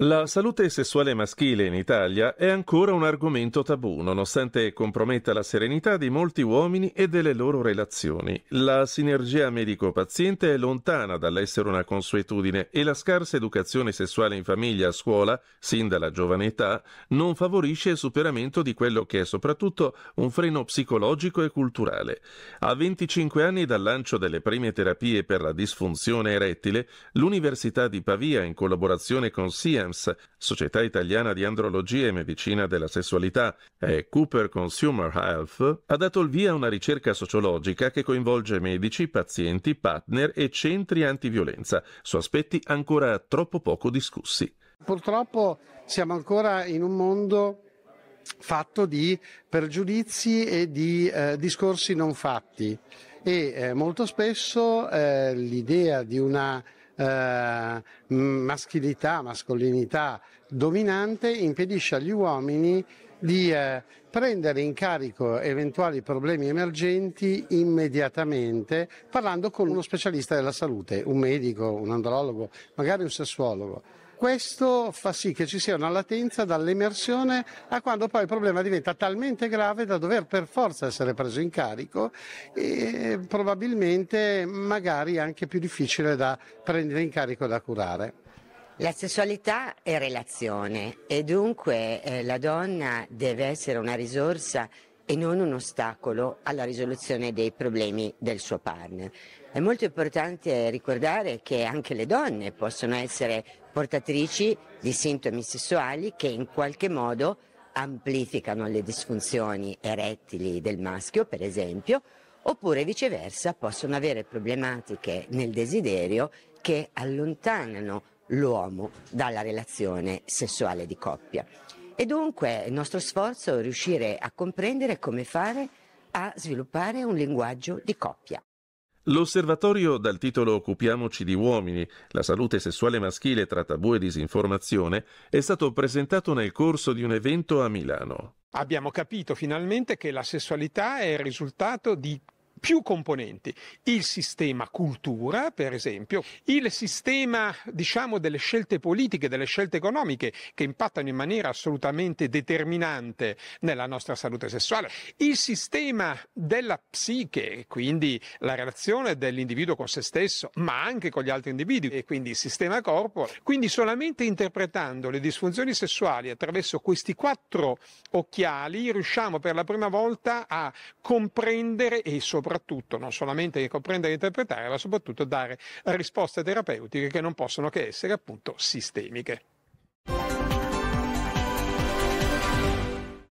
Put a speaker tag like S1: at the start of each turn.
S1: La salute sessuale maschile in Italia è ancora un argomento tabù, nonostante comprometta la serenità di molti uomini e delle loro relazioni. La sinergia medico-paziente è lontana dall'essere una consuetudine e la scarsa educazione sessuale in famiglia a scuola, sin dalla giovane età, non favorisce il superamento di quello che è soprattutto un freno psicologico e culturale. A 25 anni dal lancio delle prime terapie per la disfunzione erettile, l'Università di Pavia, in collaborazione con SIA, Williams, Società Italiana di Andrologia e Medicina della Sessualità, e Cooper Consumer Health, ha dato il via a una ricerca sociologica che coinvolge medici, pazienti, partner e centri antiviolenza su aspetti ancora troppo poco discussi.
S2: Purtroppo siamo ancora in un mondo fatto di pregiudizi e di eh, discorsi non fatti e eh, molto spesso eh, l'idea di una eh, maschilità, mascolinità dominante impedisce agli uomini di eh, prendere in carico eventuali problemi emergenti immediatamente parlando con uno specialista della salute, un medico, un andrologo, magari un sessuologo. Questo fa sì che ci sia una latenza dall'emersione a quando poi il problema diventa talmente grave da dover per forza essere preso in carico e probabilmente magari anche più difficile
S3: da prendere in carico e da curare. La sessualità è relazione e dunque eh, la donna deve essere una risorsa e non un ostacolo alla risoluzione dei problemi del suo partner. È molto importante ricordare che anche le donne possono essere portatrici di sintomi sessuali che in qualche modo amplificano le disfunzioni erettili del maschio, per esempio, oppure viceversa possono avere problematiche nel desiderio che allontanano l'uomo dalla relazione sessuale di coppia. E dunque il nostro sforzo è riuscire a comprendere come fare a sviluppare un linguaggio di coppia.
S1: L'osservatorio dal titolo Occupiamoci di uomini, la salute sessuale maschile tra tabù e disinformazione è stato presentato nel corso di un evento a Milano.
S4: Abbiamo capito finalmente che la sessualità è il risultato di più componenti. Il sistema cultura, per esempio, il sistema diciamo, delle scelte politiche, delle scelte economiche che impattano in maniera assolutamente determinante nella nostra salute sessuale, il sistema della psiche, quindi la relazione dell'individuo con se stesso, ma anche con gli altri individui e quindi il sistema corpo. Quindi solamente interpretando le disfunzioni sessuali attraverso questi quattro occhiali riusciamo per la prima volta a comprendere e soprattutto soprattutto, non solamente di comprendere e interpretare, ma soprattutto dare risposte terapeutiche che non possono che essere appunto sistemiche.